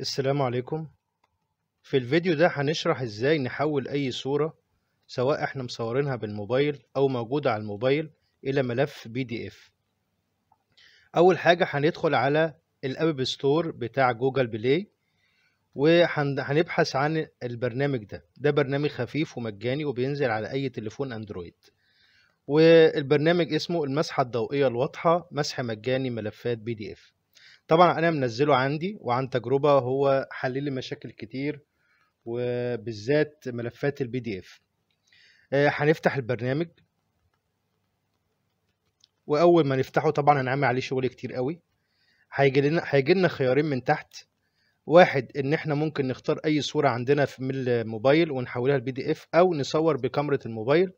السلام عليكم في الفيديو ده هنشرح ازاي نحول اي صورة سواء احنا مصورينها بالموبايل او موجودة على الموبايل الى ملف بي دي اف اول حاجة هندخل على الاب ستور بتاع جوجل بلاي وهنبحث عن البرنامج ده ده برنامج خفيف ومجاني وبينزل على اي تليفون اندرويد والبرنامج اسمه المسحة الضوئية الواضحة مسح مجاني ملفات بي دي اف طبعا انا منزله عندي وعن تجربه هو حل لي مشاكل كتير وبالذات ملفات البي دي اف آه، هنفتح البرنامج واول ما نفتحه طبعا هنعمل عليه شغل كتير قوي هيجي لنا هيجي لنا خيارين من تحت واحد ان احنا ممكن نختار اي صوره عندنا في الموبايل ونحولها لبي دي اف او نصور بكاميرا الموبايل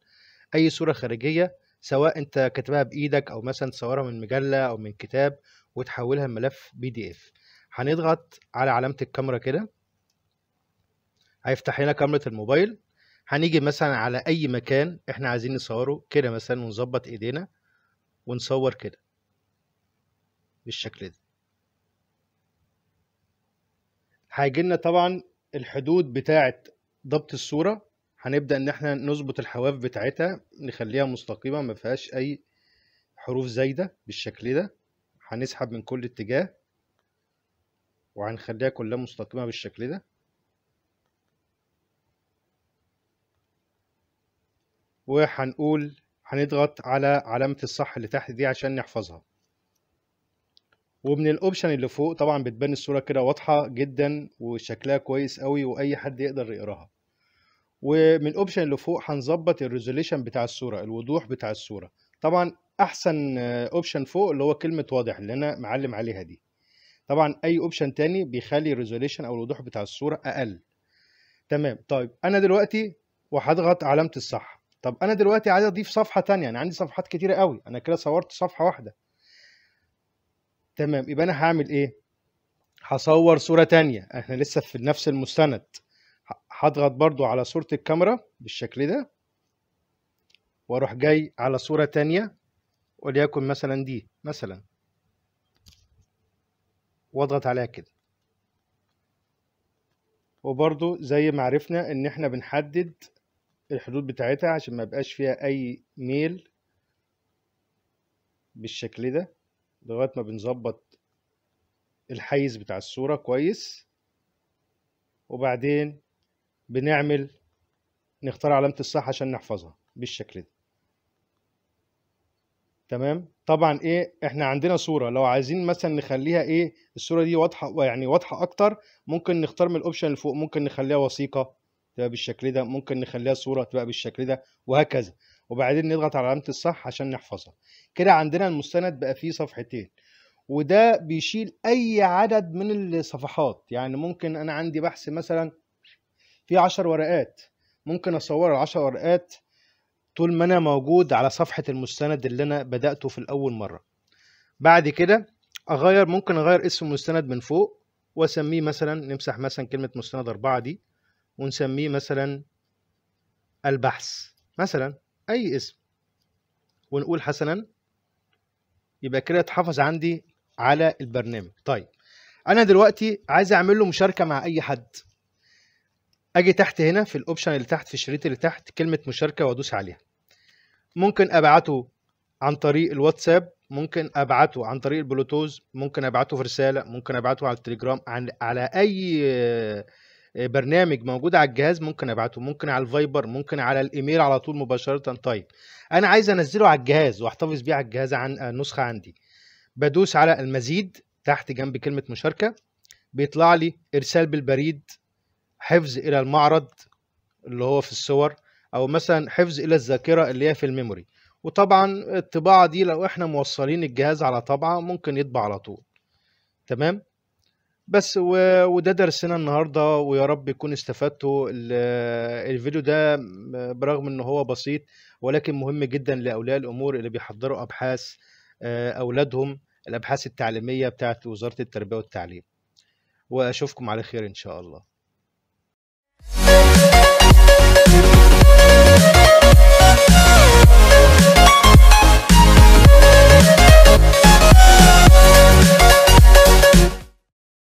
اي صوره خارجيه سواء انت كاتبها بايدك او مثلا تصورها من مجله او من كتاب وتحولها لملف بي دي اف هنضغط على علامه الكاميرا كده هيفتح لنا كاميرا الموبايل هنيجي مثلا على اي مكان احنا عايزين نصوره كده مثلا ونظبط ايدينا ونصور كده بالشكل ده هيجي لنا طبعا الحدود بتاعه ضبط الصوره هنبدأ ان احنا نظبط الحواف بتاعتها نخليها مستقيمة ما فيهاش اي حروف زايدة بالشكل ده هنسحب من كل اتجاه وهنخليها كلها مستقيمة بالشكل ده وهنقول هنضغط على علامة الصح اللي تحت دي عشان نحفظها ومن الاوبشن اللي فوق طبعا بتبان الصورة كده واضحة جدا وشكلها كويس قوي واي حد يقدر يقراها ومن الاوبشن اللي فوق هنظبط الريزوليشن بتاع الصوره الوضوح بتاع الصوره طبعا احسن اوبشن آه، فوق اللي هو كلمه واضح اللي انا معلم عليها دي طبعا اي اوبشن تاني بيخلي الريزوليشن او الوضوح بتاع الصوره اقل تمام طيب انا دلوقتي وهضغط علامه الصح طب انا دلوقتي عايز اضيف صفحه ثانيه انا عندي صفحات كتيره قوي انا كده صورت صفحه واحده تمام يبقى انا هعمل ايه هصور صوره ثانيه احنا لسه في نفس المستند هضغط برضو على صورة الكاميرا بالشكل ده واروح جاي على صورة تانية وليكن مثلا دي مثلا واضغط عليها كده وبرضو زي ما عرفنا ان احنا بنحدد الحدود بتاعتها عشان ما بقاش فيها اي ميل بالشكل ده لغاية ما بنظبط الحيز بتاع الصورة كويس وبعدين بنعمل نختار علامة الصح عشان نحفظها بالشكل ده تمام طبعا ايه احنا عندنا صورة لو عايزين مثلا نخليها ايه الصورة دي واضحة يعني واضحة اكتر ممكن نختار من الاوبشن اللي فوق ممكن نخليها وثيقة تبقى بالشكل ده ممكن نخليها صورة تبقى بالشكل ده وهكذا وبعدين نضغط على علامة الصح عشان نحفظها كده عندنا المستند بقى فيه صفحتين وده بيشيل اي عدد من الصفحات يعني ممكن انا عندي بحث مثلا في عشر ورقات ممكن اصور العشر ورقات طول ما انا موجود على صفحة المستند اللي انا بدأته في الاول مرة بعد كده اغير ممكن اغير اسم المستند من فوق واسميه مثلا نمسح مثلا كلمة مستند اربعة دي ونسميه مثلا البحث مثلا اي اسم ونقول حسنا يبقى كده اتحفظ عندي على البرنامج طيب انا دلوقتي عايز اعمل له مشاركة مع اي حد اجي تحت هنا في الاوبشن اللي تحت في الشريط اللي تحت كلمه مشاركه وادوس عليها ممكن ابعته عن طريق الواتساب ممكن ابعته عن طريق البلوتوز ممكن ابعته في رساله ممكن ابعته على التليجرام عن على اي آه، برنامج موجود على الجهاز ممكن ابعته ممكن على الفايبر ممكن على الايميل على طول مباشره طيب انا عايز انزله على الجهاز واحتفظ بيه على الجهاز عن النسخه آه، عندي بدوس على المزيد تحت جنب كلمه مشاركه بيطلع لي ارسال بالبريد حفظ الى المعرض اللي هو في الصور او مثلا حفظ الى الذاكره اللي هي في الميموري وطبعا الطباعه دي لو احنا موصلين الجهاز على طبعه ممكن يطبع على طول تمام بس و... وده درسنا النهارده ويا رب يكون استفدتوا الفيديو ده برغم ان هو بسيط ولكن مهم جدا لاولياء الامور اللي بيحضروا ابحاث آه، اولادهم الابحاث التعليميه بتاعه وزاره التربيه والتعليم واشوفكم على خير ان شاء الله Bye.